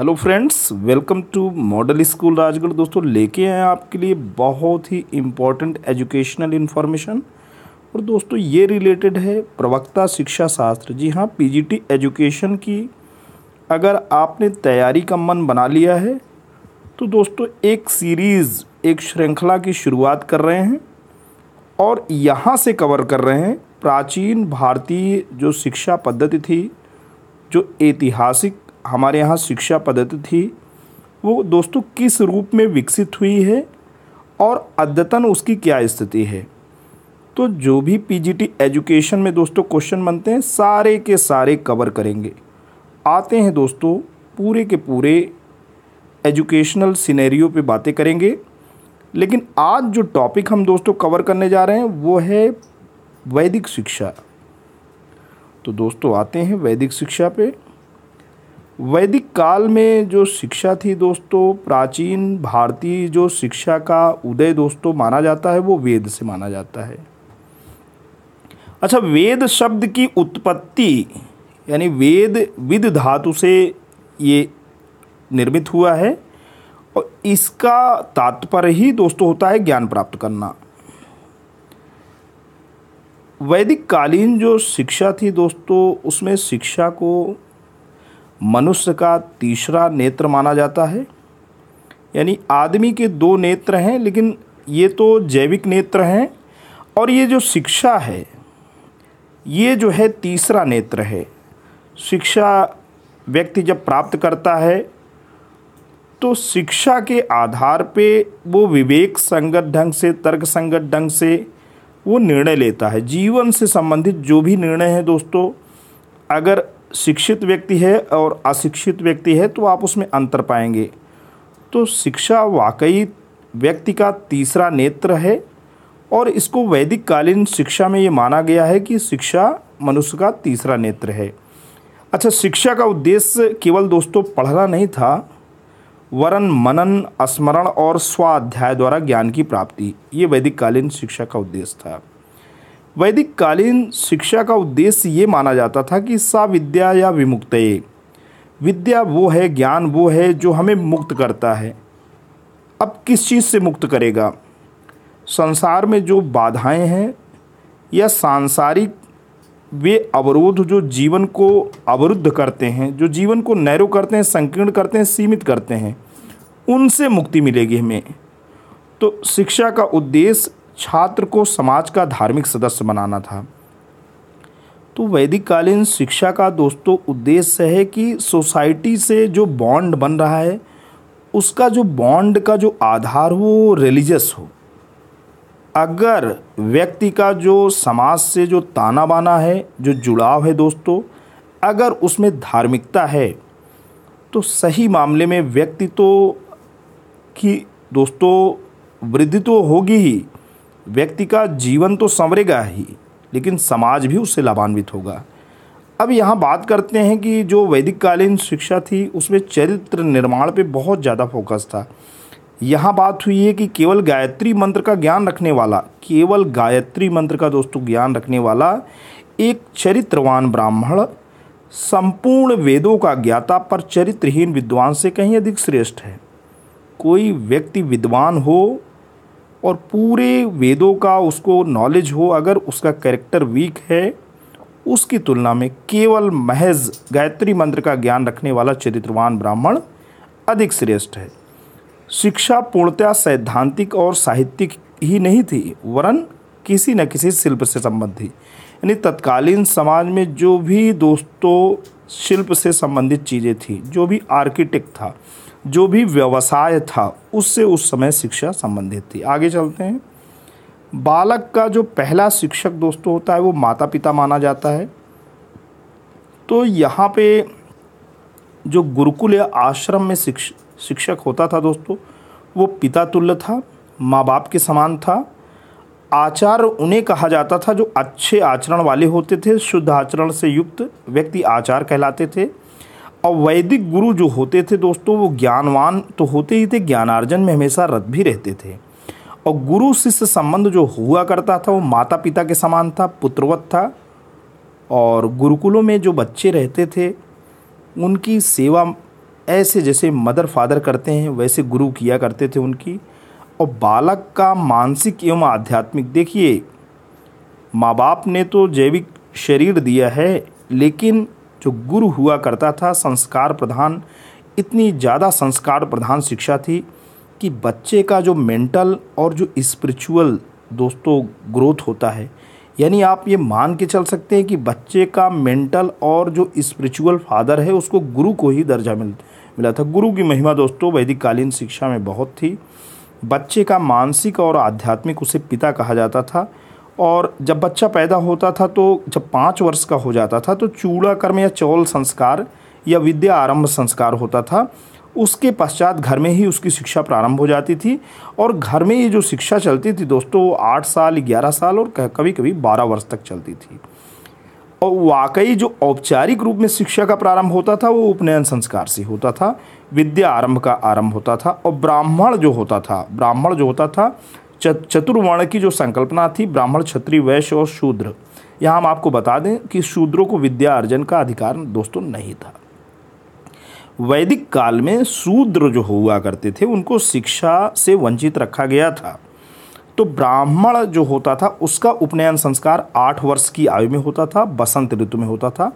hello friends welcome to model school Rajgarh दोस्तों लेके आए आपके लिए बहुत ही इम्पॉर्टेंट एजुकेशनल इन्फॉर्मेशन और दोस्तों ये रिलेटेड है प्रवक्ता शिक्षा शास्त्र जी हाँ पीजीटी एजुकेशन की अगर आपने तैयारी का मन बना लिया है तो दोस्तों एक सीरीज़ एक श्रृंखला की शुरुआत कर रहे हैं और यहाँ से कवर कर रहे हैं प्राचीन भारतीय जो शिक्षा पद्धति थी जो ऐतिहासिक हमारे यहाँ शिक्षा पद्धति थी वो दोस्तों किस रूप में विकसित हुई है और अद्यतन उसकी क्या स्थिति है तो जो भी पीजीटी एजुकेशन में दोस्तों क्वेश्चन बनते हैं सारे के सारे कवर करेंगे आते हैं दोस्तों पूरे के पूरे एजुकेशनल सिनेरियो पे बातें करेंगे लेकिन आज जो टॉपिक हम दोस्तों कवर करने जा रहे हैं वो है वैदिक शिक्षा तो दोस्तों आते हैं वैदिक शिक्षा पे वैदिक काल में जो शिक्षा थी दोस्तों प्राचीन भारतीय जो शिक्षा का उदय दोस्तों माना जाता है वो वेद से माना जाता है अच्छा वेद शब्द की उत्पत्ति यानी वेद विद धातु से ये निर्मित हुआ है और इसका तात्पर्य ही दोस्तों होता है ज्ञान प्राप्त करना वैदिक कालीन जो शिक्षा थी दोस्तों उसमें शिक्षा को मनुष्य का तीसरा नेत्र माना जाता है यानी आदमी के दो नेत्र हैं लेकिन ये तो जैविक नेत्र हैं और ये जो शिक्षा है ये जो है तीसरा नेत्र है शिक्षा व्यक्ति जब प्राप्त करता है तो शिक्षा के आधार पे वो विवेक संगत ढंग से तर्क संगत ढंग से वो निर्णय लेता है जीवन से संबंधित जो भी निर्णय है दोस्तों अगर शिक्षित व्यक्ति है और अशिक्षित व्यक्ति है तो आप उसमें अंतर पाएंगे तो शिक्षा वाकई व्यक्ति का तीसरा नेत्र है और इसको वैदिक कालीन शिक्षा में ये माना गया है कि शिक्षा मनुष्य का तीसरा नेत्र है अच्छा शिक्षा का उद्देश्य केवल दोस्तों पढ़ना नहीं था वरण मनन स्मरण और स्वाध्याय द्वारा ज्ञान की प्राप्ति ये वैदिक कालीन शिक्षा का उद्देश्य था वैदिक कालीन शिक्षा का उद्देश्य ये माना जाता था कि सा विद्या या विमुक्त विद्या वो है ज्ञान वो है जो हमें मुक्त करता है अब किस चीज़ से मुक्त करेगा संसार में जो बाधाएं हैं या सांसारिक वे अवरोध जो जीवन को अवरुद्ध करते हैं जो जीवन को नैरो करते हैं संकीर्ण करते हैं सीमित करते हैं उनसे मुक्ति मिलेगी हमें तो शिक्षा का उद्देश्य छात्र को समाज का धार्मिक सदस्य बनाना था तो वैदिक कालीन शिक्षा का दोस्तों उद्देश्य है कि सोसाइटी से जो बॉन्ड बन रहा है उसका जो बॉन्ड का जो आधार हो वो रिलीजियस हो अगर व्यक्ति का जो समाज से जो ताना बाना है जो जुड़ाव है दोस्तों अगर उसमें धार्मिकता है तो सही मामले में व्यक्ति तो की दोस्तों वृद्धि तो होगी ही व्यक्ति का जीवन तो संवरेगा ही लेकिन समाज भी उससे लाभान्वित होगा अब यहाँ बात करते हैं कि जो वैदिक कालीन शिक्षा थी उसमें चरित्र निर्माण पे बहुत ज़्यादा फोकस था यहाँ बात हुई है कि केवल गायत्री मंत्र का ज्ञान रखने वाला केवल गायत्री मंत्र का दोस्तों ज्ञान रखने वाला एक चरित्रवान ब्राह्मण संपूर्ण वेदों का ज्ञाता पर चरित्रहीन विद्वान से कहीं अधिक श्रेष्ठ है कोई व्यक्ति विद्वान हो और पूरे वेदों का उसको नॉलेज हो अगर उसका कैरेक्टर वीक है उसकी तुलना में केवल महज गायत्री मंत्र का ज्ञान रखने वाला चरित्रवान ब्राह्मण अधिक श्रेष्ठ है शिक्षा पूर्णतया सैद्धांतिक और साहित्यिक ही नहीं थी वरन किसी न किसी शिल्प से संबंध थी यानी तत्कालीन समाज में जो भी दोस्तों शिल्प से संबंधित चीज़ें थी जो भी आर्किटेक्ट था जो भी व्यवसाय था उससे उस समय शिक्षा संबंधित थी आगे चलते हैं बालक का जो पहला शिक्षक दोस्तों होता है वो माता पिता माना जाता है तो यहाँ पे जो गुरुकुल या आश्रम में शिक्ष शिक्षक होता था दोस्तों वो पिता तुल्य था माँ बाप के समान था आचार उन्हें कहा जाता था जो अच्छे आचरण वाले होते थे शुद्ध आचरण से युक्त व्यक्ति आचार कहलाते थे और वैदिक गुरु जो होते थे दोस्तों वो ज्ञानवान तो होते ही थे ज्ञानार्जन में हमेशा रत भी रहते थे और गुरु शिष्य संबंध जो हुआ करता था वो माता पिता के समान था पुत्रवत था और गुरुकुलों में जो बच्चे रहते थे उनकी सेवा ऐसे जैसे मदर फादर करते हैं वैसे गुरु किया करते थे उनकी और बालक का मानसिक एवं आध्यात्मिक देखिए माँ बाप ने तो जैविक शरीर दिया है लेकिन जो गुरु हुआ करता था संस्कार प्रधान इतनी ज़्यादा संस्कार प्रधान शिक्षा थी कि बच्चे का जो मेंटल और जो स्पिरिचुअल दोस्तों ग्रोथ होता है यानी आप ये मान के चल सकते हैं कि बच्चे का मेंटल और जो स्पिरिचुअल फादर है उसको गुरु को ही दर्जा मिल मिला था गुरु की महिमा दोस्तों वैदिक कालीन शिक्षा में बहुत थी बच्चे का मानसिक और आध्यात्मिक उसे पिता कहा जाता था और जब बच्चा पैदा होता था तो जब पाँच वर्ष का हो जाता था तो चूड़ा कर्म या चौल संस्कार या विद्या आरंभ संस्कार होता था उसके पश्चात घर में ही उसकी शिक्षा प्रारंभ हो जाती थी और घर में ये जो शिक्षा चलती थी दोस्तों वो आठ साल ग्यारह साल और कभी कभी बारह वर्ष तक चलती थी और वाकई जो औपचारिक रूप में शिक्षा का प्रारंभ होता था वो उपनयन संस्कार से होता था विद्या आरंभ का आरंभ होता था और ब्राह्मण जो होता था ब्राह्मण जो होता था चतुर्वर्ण की जो संकल्पना थी ब्राह्मण क्षत्रिय वैश्य और शूद्र यहाँ हम आपको बता दें कि शूद्रों को विद्या अर्जन का अधिकार दोस्तों नहीं था वैदिक काल में शूद्र जो हुआ करते थे उनको शिक्षा से वंचित रखा गया था तो ब्राह्मण जो होता था उसका उपनयन संस्कार आठ वर्ष की आयु में होता था बसंत ऋतु में होता था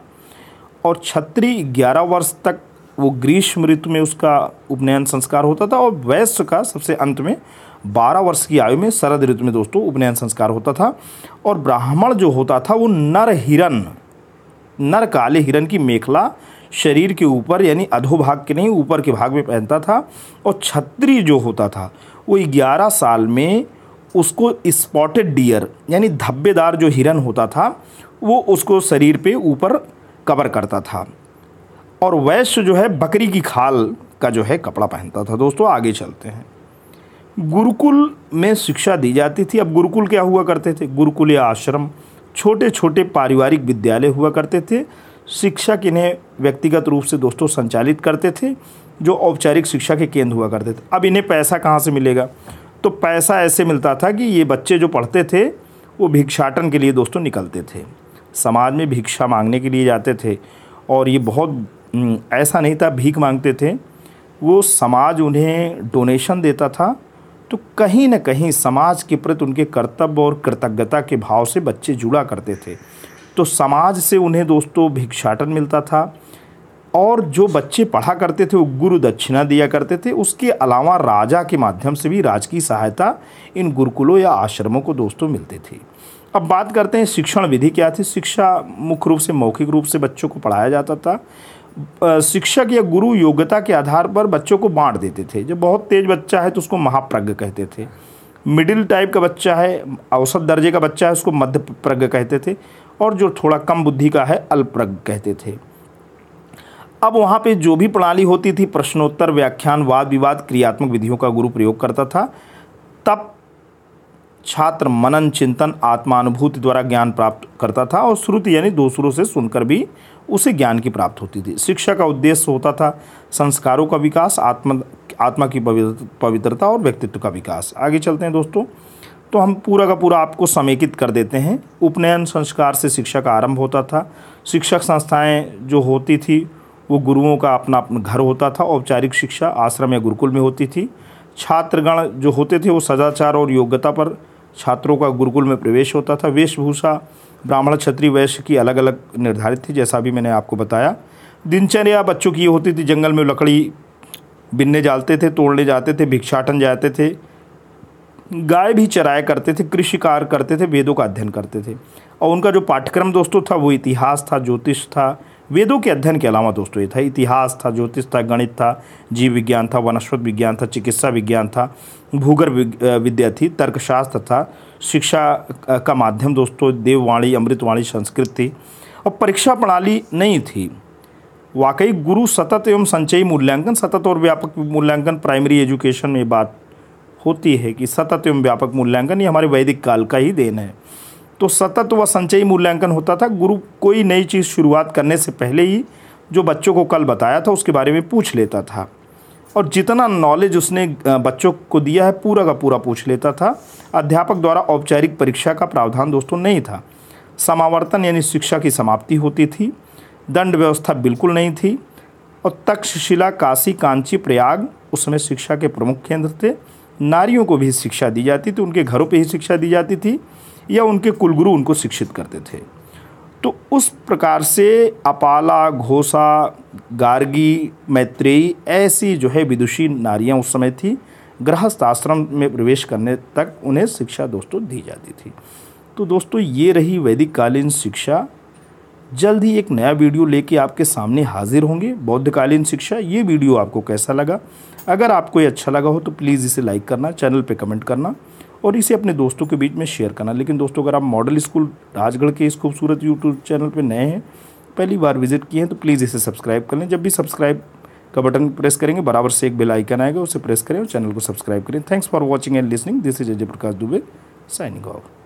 और छत्री ग्यारह वर्ष तक वो ग्रीष्म ऋतु में उसका उपनयन संस्कार होता था और वैश्य का सबसे अंत में बारह वर्ष की आयु में शरद ऋतु में दोस्तों उपनयन संस्कार होता था और ब्राह्मण जो होता था वो नर हिरण नर काले हिरण की मेखला शरीर के ऊपर यानी अधोभाग के नहीं ऊपर के भाग में पहनता था और छत्री जो होता था वो ग्यारह साल में उसको स्पॉटेड डियर यानी धब्बेदार जो हिरण होता था वो उसको शरीर पे ऊपर कवर करता था और वैश्य जो है बकरी की खाल का जो है कपड़ा पहनता था दोस्तों आगे चलते हैं गुरुकुल में शिक्षा दी जाती थी अब गुरुकुल क्या हुआ करते थे गुरुकुल या आश्रम छोटे छोटे पारिवारिक विद्यालय हुआ करते थे शिक्षा इन्हें व्यक्तिगत रूप से दोस्तों संचालित करते थे जो औपचारिक शिक्षा के केंद्र हुआ करते थे अब इन्हें पैसा कहाँ से मिलेगा तो पैसा ऐसे मिलता था कि ये बच्चे जो पढ़ते थे वो भिक्षाटन के लिए दोस्तों निकलते थे समाज में भिक्षा मांगने के लिए जाते थे और ये बहुत हम्म, ऐसा नहीं था भीख मांगते थे वो समाज उन्हें डोनेशन देता था तो कहीं ना कहीं समाज के प्रति उनके कर्तव्य और कृतज्ञता के भाव से बच्चे जुड़ा करते थे तो समाज से उन्हें दोस्तों भिक्षाटन मिलता था और जो बच्चे पढ़ा करते थे वो गुरु दक्षिणा दिया करते थे उसके अलावा राजा के माध्यम से भी राजकीय सहायता इन गुरुकुलों या आश्रमों को दोस्तों मिलती थी अब बात करते हैं शिक्षण विधि क्या थी शिक्षा मुख्य रूप से मौखिक रूप से बच्चों को पढ़ाया जाता था शिक्षक या गुरु योग्यता के आधार पर बच्चों को बांट देते थे जब बहुत तेज बच्चा है तो उसको महाप्रज्ञ कहते थे मिडिल टाइप का बच्चा है औसत दर्जे का बच्चा है उसको मध्य प्रज्ञ कहते थे और जो थोड़ा कम बुद्धि का है अल्प्रज्ञ कहते थे अब वहाँ पे जो भी प्रणाली होती थी प्रश्नोत्तर व्याख्यान वाद विवाद क्रियात्मक विधियों का गुरु प्रयोग करता था तब छात्र मनन चिंतन आत्मानुभूति द्वारा ज्ञान प्राप्त करता था और श्रुति यानी दूसरों से सुनकर भी उसे ज्ञान की प्राप्त होती थी शिक्षा का उद्देश्य होता था संस्कारों का विकास आत्मा आत्मा की पवित्रता और व्यक्तित्व का विकास आगे चलते हैं दोस्तों तो हम पूरा का पूरा आपको समेकित कर देते हैं उपनयन संस्कार से शिक्षा का आरंभ होता था शिक्षक संस्थाएं जो होती थी वो गुरुओं का अपना अपना घर होता था औपचारिक शिक्षा आश्रम या गुरुकुल में होती थी छात्रगण जो होते थे वो सदाचार और योग्यता पर छात्रों का गुरुकुल में प्रवेश होता था वेशभूषा ब्राह्मण क्षत्रिय वैश्य की अलग अलग निर्धारित थी जैसा भी मैंने आपको बताया दिनचर्या बच्चों की ये होती थी जंगल में लकड़ी बिनने जाते थे तोड़ने जाते थे भिक्षाटन जाते थे गाय भी चराया करते थे कृषि कार्य करते थे वेदों का अध्ययन करते थे और उनका जो पाठ्यक्रम दोस्तों था वो इतिहास था ज्योतिष था वेदों के अध्ययन के अलावा दोस्तों ये था इतिहास था ज्योतिष था गणित था जीव विज्ञान था वनस्पत विज्ञान था चिकित्सा विज्ञान था भूगर्भ विद्या थी तर्कशास्त्र था शिक्षा का माध्यम दोस्तों देववाणी अमृतवाणी संस्कृत थी और परीक्षा प्रणाली नहीं थी वाकई गुरु सतत एवं संचयी मूल्यांकन सतत और व्यापक मूल्यांकन प्राइमरी एजुकेशन में बात होती है कि सतत एवं व्यापक मूल्यांकन ये हमारे वैदिक काल का ही देन है तो सतत व संचयी मूल्यांकन होता था गुरु कोई नई चीज़ शुरुआत करने से पहले ही जो बच्चों को कल बताया था उसके बारे में पूछ लेता था और जितना नॉलेज उसने बच्चों को दिया है पूरा का पूरा पूछ लेता था अध्यापक द्वारा औपचारिक परीक्षा का प्रावधान दोस्तों नहीं था समावर्तन यानी शिक्षा की समाप्ति होती थी दंड व्यवस्था बिल्कुल नहीं थी और तक्षशिला काशी कांची प्रयाग उसमें शिक्षा के प्रमुख केंद्र थे नारियों को भी शिक्षा दी जाती थी उनके घरों पर ही शिक्षा दी जाती थी या उनके कुलगुरु उनको शिक्षित करते थे तो उस प्रकार से अपाला घोषा गार्गी मैत्रेयी ऐसी जो है विदुषी नारियाँ उस समय थी गृहस्थ आश्रम में प्रवेश करने तक उन्हें शिक्षा दोस्तों दी जाती थी तो दोस्तों ये रही वैदिक कालीन शिक्षा जल्द ही एक नया वीडियो लेके आपके सामने हाजिर होंगे बौद्धकालीन शिक्षा ये वीडियो आपको कैसा लगा अगर आपको ये अच्छा लगा हो तो प्लीज़ इसे लाइक करना चैनल पे कमेंट करना और इसे अपने दोस्तों के बीच में शेयर करना लेकिन दोस्तों अगर आप मॉडल स्कूल राजगढ़ के इस खूबसूरत यूट्यूब चैनल पर नए हैं पहली बार विजिट किए हैं तो प्लीज़ इसे सब्सक्राइब कर लें जब भी सब्सक्राइब का बटन प्रेस करेंगे बराबर से एक बेल आइकन आएगा उसे प्रेस करें और चैनल को सब्सक्राइब करें thanks for watching and listening this is Ajay Prakash Dubey signing of